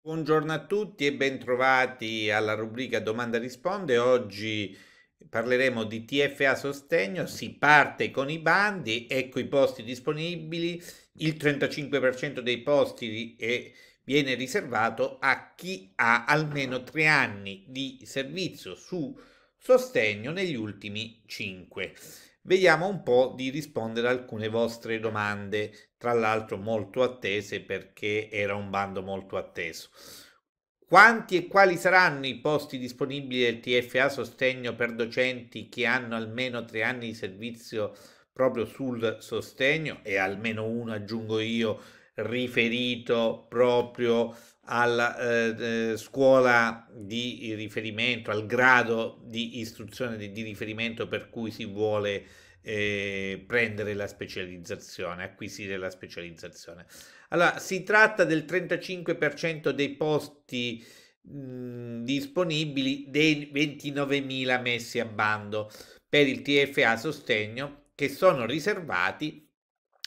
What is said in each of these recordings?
Buongiorno a tutti e bentrovati alla rubrica Domanda risponde. Oggi parleremo di TFA sostegno, si parte con i bandi, ecco i posti disponibili, il 35% dei posti è, viene riservato a chi ha almeno tre anni di servizio su sostegno negli ultimi 5. Vediamo un po' di rispondere a alcune vostre domande, tra l'altro molto attese perché era un bando molto atteso. Quanti e quali saranno i posti disponibili del TFA sostegno per docenti che hanno almeno tre anni di servizio proprio sul sostegno e almeno uno aggiungo io riferito proprio alla eh, eh, scuola di riferimento, al grado di istruzione di, di riferimento per cui si vuole eh, prendere la specializzazione, acquisire la specializzazione. Allora, si tratta del 35% dei posti disponibili dei 29.000 messi a bando per il TFA sostegno che sono riservati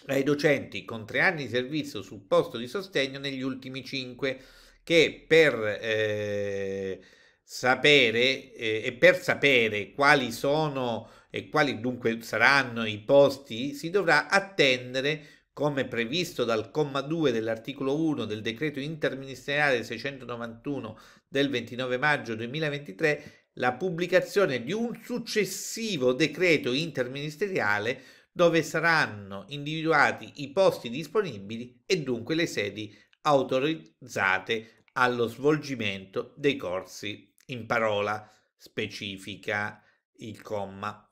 ai docenti con tre anni di servizio sul posto di sostegno negli ultimi cinque, che per eh, sapere eh, e per sapere quali sono e quali dunque saranno i posti si dovrà attendere come previsto dal comma 2 dell'articolo 1 del decreto interministeriale 691 del 29 maggio 2023, la pubblicazione di un successivo decreto interministeriale dove saranno individuati i posti disponibili e dunque le sedi autorizzate allo svolgimento dei corsi in parola specifica il comma.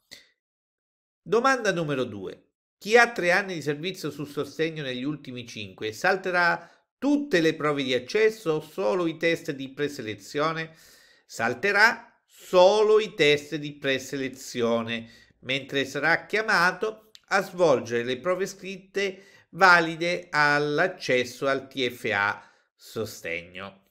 Domanda numero 2. Chi ha tre anni di servizio su sostegno negli ultimi cinque salterà tutte le prove di accesso o solo i test di preselezione? Salterà solo i test di preselezione, mentre sarà chiamato a svolgere le prove scritte valide all'accesso al TFA sostegno.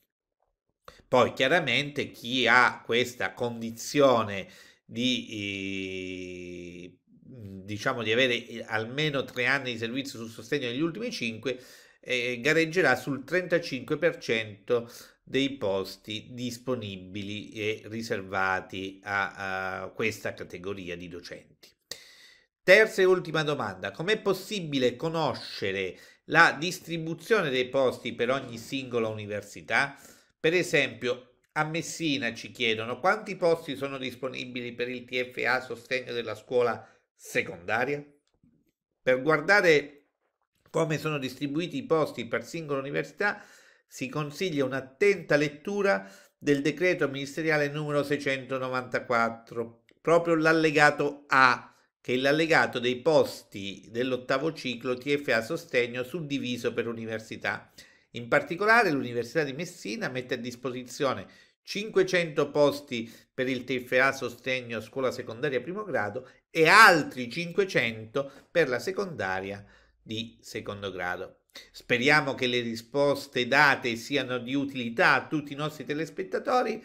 Poi chiaramente chi ha questa condizione di eh, diciamo di avere eh, almeno tre anni di servizio sul sostegno negli ultimi cinque eh, gareggerà sul 35% dei posti disponibili e riservati a, a questa categoria di docenti. Terza e ultima domanda, com'è possibile conoscere la distribuzione dei posti per ogni singola università? Per esempio, a Messina ci chiedono quanti posti sono disponibili per il TFA a sostegno della scuola secondaria? Per guardare come sono distribuiti i posti per singola università si consiglia un'attenta lettura del decreto ministeriale numero 694, proprio l'allegato A che è l'allegato dei posti dell'ottavo ciclo TFA sostegno suddiviso per università. In particolare l'Università di Messina mette a disposizione 500 posti per il TFA sostegno scuola secondaria primo grado e altri 500 per la secondaria di secondo grado. Speriamo che le risposte date siano di utilità a tutti i nostri telespettatori.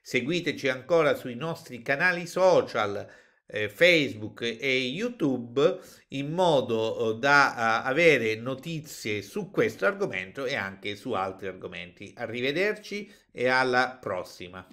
Seguiteci ancora sui nostri canali social eh, Facebook e YouTube in modo eh, da eh, avere notizie su questo argomento e anche su altri argomenti. Arrivederci e alla prossima.